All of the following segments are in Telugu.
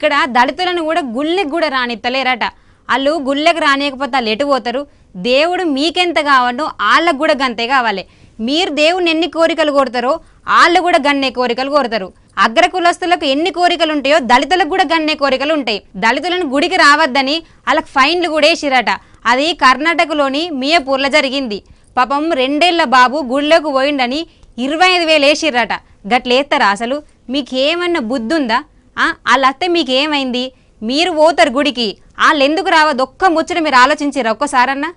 ఇక్కడ దళితులను కూడా గుళ్ళకి కూడా రానిత్తలేరట వాళ్ళు గుళ్ళకి రానియకపోతే వాళ్ళు ఎటు పోతారు దేవుడు మీకెంత కావాలో వాళ్ళకు కూడా గంతే కావాలి మీరు దేవుని ఎన్ని కోరికలు కోరుతారో వాళ్ళు కూడా గన్నే కోరికలు కోరుతారు అగ్ర కులస్తులకు ఎన్ని కోరికలు ఉంటాయో దళితులకు కూడా గన్నే కోరికలు ఉంటాయి దళితులను గుడికి రావద్దని వాళ్ళకి ఫైన్లు కూడా వేసిరట అది కర్ణాటకలోని మియపూర్లో జరిగింది పాపం రెండేళ్ల బాబు గుళ్ళకు పోయిండని ఇరవై ఐదు వేలు వేసిర్రట గట్లేస్తారా అసలు మీకేమన్నా ఉందా వాళ్ళ వస్తే మీకు ఏమైంది మీరు పోతారు గుడికి వాళ్ళు ఎందుకు రావద్దు ఒక్క ముచ్చట మీరు ఆలోచించారు ఒక్కసారన్నా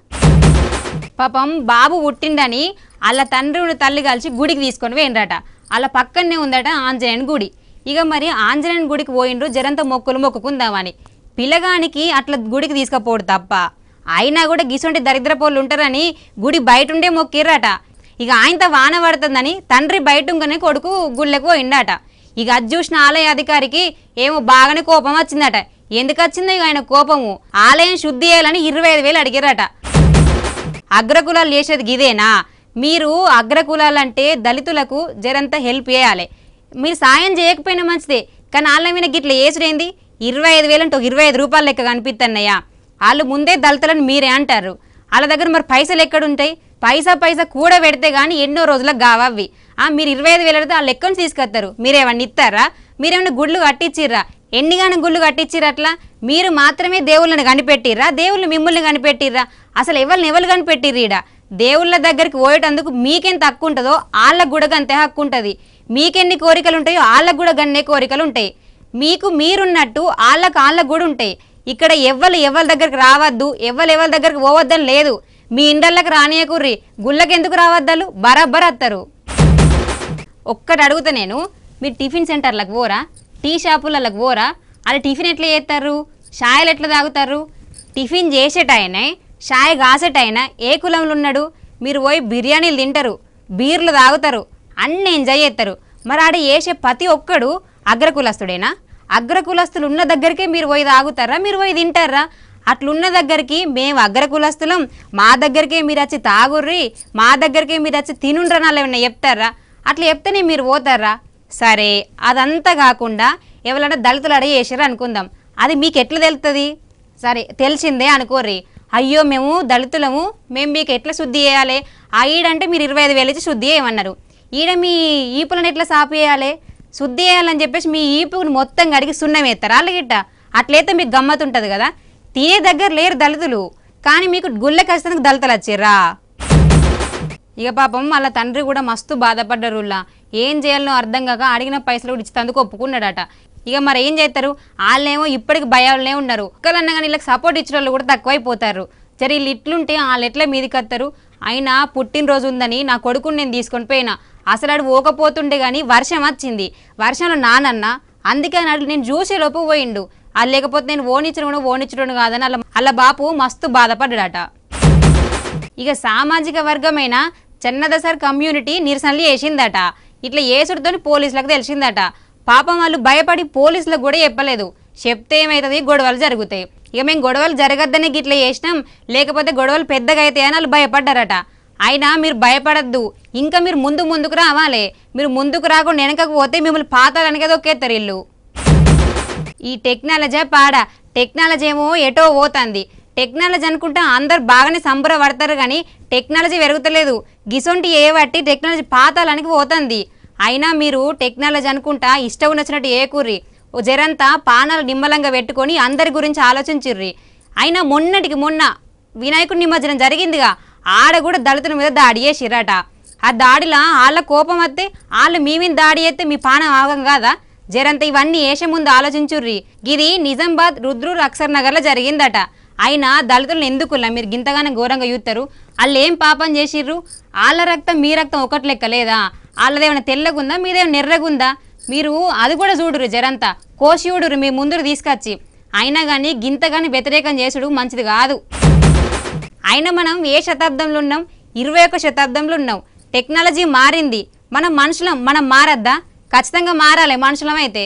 పాపం బాబు పుట్టిండని వాళ్ళ తండ్రిని తల్లి కలిసి గుడికి తీసుకొని పోయినరట వాళ్ళ పక్కనే ఉందట ఆంజనేయుని గుడి ఇక మరి ఆంజనేయుని గుడికి పోయిండ్రు జరంత మొక్కులు మొక్కుకుందామని పిల్లగానికి అట్లా గుడికి తీసుకపోడు తప్ప అయినా కూడా దరిద్ర పోళ్ళు ఉంటారని గుడి బయట ఉండే మొక్కిర్రట ఇక ఆయనతో వాన పడుతుందని తండ్రి బయట కొడుకు గుళ్ళకు పోయిండట ఇక అది చూసిన ఆలయ అధికారికి ఏమో బాగానే కోపం వచ్చిందట ఎందుకు వచ్చిందో ఆయన కోపము ఆలయం శుద్ధి చేయాలని ఇరవై ఐదు వేలు అడిగారట అగ్రకులాలు చేసేది ఇదేనా మీరు అంటే దళితులకు జరంత హెల్ప్ చేయాలి మీరు సాయం చేయకపోయినా మంచిదే కానీ ఆలయం మీద గిట్ల వేసుడేంది ఇరవై ఐదు వేలు అంటే ఒక ఇరవై ఐదు రూపాయలు లెక్క కనిపిస్తున్నాయా వాళ్ళు ముందే దళితులను మీరే అంటారు వాళ్ళ దగ్గర మరి పైసలు ఎక్కడుంటాయి పైసా పైసా కూడా పెడితే కానీ ఎన్నో రోజులకు కావవి మీరు ఇరవై ఐదు వేలతో ఆ లెక్కను తీసుకొస్తారు మీరేమన్నా ఇస్తారా మీరేమన్నా గుళ్ళు కట్టించిర్రా ఎన్నిగానో గుళ్ళు కట్టించారు అట్లా మీరు మాత్రమే దేవుళ్ళని కనిపెట్టిర్రా దేవుళ్ళు మిమ్మల్ని కనిపెట్టిర్రా అసలు ఎవరిని ఎవరు కనిపెట్టిర్రు ఈడ దేవుళ్ళ దగ్గరికి పోయేటందుకు మీకెంత హక్కు ఉంటుందో వాళ్ళకు కూడా అంతే హక్కు ఉంటుంది మీకెన్ని కోరికలు ఉంటాయో వాళ్ళకు కూడా గన్నే కోరికలు ఉంటాయి మీకు మీరున్నట్టు వాళ్ళకు వాళ్ళకు కూడా ఉంటాయి ఇక్కడ ఎవ్వరు ఎవరి దగ్గరకు రావద్దు ఎవరు ఎవరి దగ్గరకు పోవద్దని లేదు మీ ఇండళ్ళకి రానియకుర్రి ఎందుకు రావద్దలు బరాబర్ అత్తారు ఒక్కటి అడుగుతా నేను మీరు టిఫిన్ సెంటర్లకు పోరా టీ షాపులకు పోరా అది టిఫిన్ ఎట్లా చేస్తారు షాయలు ఎట్లా తాగుతారు టిఫిన్ చేసేటైనా షాయ్ కాసేటైనా ఏ కులంలో ఉన్నాడు మీరు పోయి బిర్యానీలు తింటారు బీర్లు తాగుతారు అన్నీ ఎంజాయ్ చేస్తారు మరి ఆడ చేసే ప్రతి ఒక్కడు అగ్రకులస్తుడేనా అగ్రకులస్తులు ఉన్న దగ్గరికే మీరు పోయి తాగుతారా మీరు పోయి తింటారా అట్లున్న దగ్గరికి మేము అగ్రకులస్తులం మా దగ్గరికే మీరు వచ్చి తాగుర్రి మా దగ్గరికే మీరు వచ్చి తినుండ్రనాలు ఏమన్నా చెప్తారా అట్లా చెప్తేనే మీరు పోతారా సరే అదంతా కాకుండా ఎవరైనా దళితులు అడిగి వేసారు అనుకుందాం అది మీకు ఎట్లా తెలుస్తుంది సరే తెలిసిందే అనుకోర్రి అయ్యో మేము దళితులము మేము మీకు ఎట్లా శుద్ధి చేయాలి ఆ ఈడంటే మీరు ఇరవై ఐదు వేలు ఇచ్చి శుద్ధి చేయమన్నారు ఈడ మీ ఈపులను ఎట్లా సాపేయాలి శుద్ధి చేయాలని చెప్పేసి మీ ఈపుని మొత్తం అడిగి సున్నం వేస్తారు అలాగిట్ట అట్లయితే మీకు గమ్మత్ ఉంటుంది కదా తినే దగ్గర లేరు దళితులు కానీ మీకు గుళ్ళ ఖచ్చితంగా దళితులు వచ్చారా ఇక పాపం వాళ్ళ తండ్రి కూడా మస్తు బాధపడ్డారు ఏం చేయాలో అర్థం కాక అడిగిన పైసలు కూడా ఇచ్చేందుకు ఒప్పుకున్నాడట ఇక మరి ఏం చేస్తారు వాళ్ళేమో ఇప్పటికి భయాలనే ఉన్నారు ఒక్కరన్నా కానీ వీళ్ళకి సపోర్ట్ ఇచ్చిన వాళ్ళు కూడా తక్కువైపోతారు సరే వీళ్ళు ఇట్లుంటే వాళ్ళు ఎట్లా మీదికత్తారు అయినా పుట్టినరోజు ఉందని నా కొడుకుని నేను తీసుకొని పోయినా అసలు అడు ఓకపోతుండే కానీ వర్షం వచ్చింది వర్షంలో నానన్న అందుకే నాడు నేను చూసే లోపు పోయిండు అది లేకపోతే నేను ఓనిచ్చడం కూడా ఓనిచ్చడం కాదని అలా అలా బాపు మస్తు బాధపడ్డాట ఇక సామాజిక వర్గమైన చెన్నదసర్ కమ్యూనిటీ నిరసనలు వేసిందట ఇట్లా వేసుడితో పోలీసులకు తెలిసిందట పాపం వాళ్ళు భయపడి పోలీసులకు కూడా చెప్పలేదు చెప్తే ఏమవుతుంది గొడవలు జరుగుతాయి ఇక మేము గొడవలు జరగద్దని ఇట్లా చేసినాం లేకపోతే గొడవలు పెద్దగా అయితే అని వాళ్ళు భయపడ్డారట అయినా మీరు భయపడద్దు ఇంకా మీరు ముందు ముందుకు రావాలి మీరు ముందుకు రాకుండా వెనకకు పోతే మిమ్మల్ని పాతాలనికే దొక్కేస్తారు ఇల్లు ఈ టెక్నాలజీ పాడ టెక్నాలజీ ఏమో ఎటో పోతుంది టెక్నాలజీ అనుకుంటా అందరు బాగానే సంబరపడతారు కానీ టెక్నాలజీ పెరుగుతలేదు గిసొంటి ఏ బట్టి టెక్నాలజీ పాతాలనికి పోతుంది అయినా మీరు టెక్నాలజీ అనుకుంటా ఇష్టం నచ్చినట్టు ఏ కూర్రి జరంతా పానాలు నిమ్మలంగా పెట్టుకొని అందరి గురించి ఆలోచించుర్రి అయినా మొన్నటికి మొన్న వినాయకుడి నిమజ్జనం జరిగిందిగా ఆడ కూడా దళితుల మీద దాడి చేసిరట ఆ దాడిలా వాళ్ళ కోపం వస్తే వాళ్ళు మీ మీద దాడి అయితే మీ పానం ఆగం కాదా జరంత ఇవన్నీ ఏష ముందు ఆలోచించుర్రి గిది నిజామాబాద్ రుద్రూర్ అక్సర్ నగర్లో జరిగిందట అయినా దళితులను ఎందుకులా మీరు గింతగానే ఘోరంగా చూస్తారు వాళ్ళు ఏం పాపం చేసిర్రు వాళ్ళ రక్తం మీ రక్తం ఒకటి లెక్క లేదా వాళ్ళదేమైనా తెల్లగుందా మీదేమైనా ఎర్రగుందా మీరు అది కూడా జరంత జరంతా కోసియుడురు మీ ముందు తీసుకొచ్చి అయినా కానీ గింతగాని వ్యతిరేకం చేసుడు మంచిది కాదు అయినా మనం ఏ శతాబ్దంలో ఉన్నాం ఇరవై ఒక శతాబ్దంలో ఉన్నాం టెక్నాలజీ మారింది మనం మనుషులం మనం మారద్దా ఖచ్చితంగా మారాలి మనుషులమైతే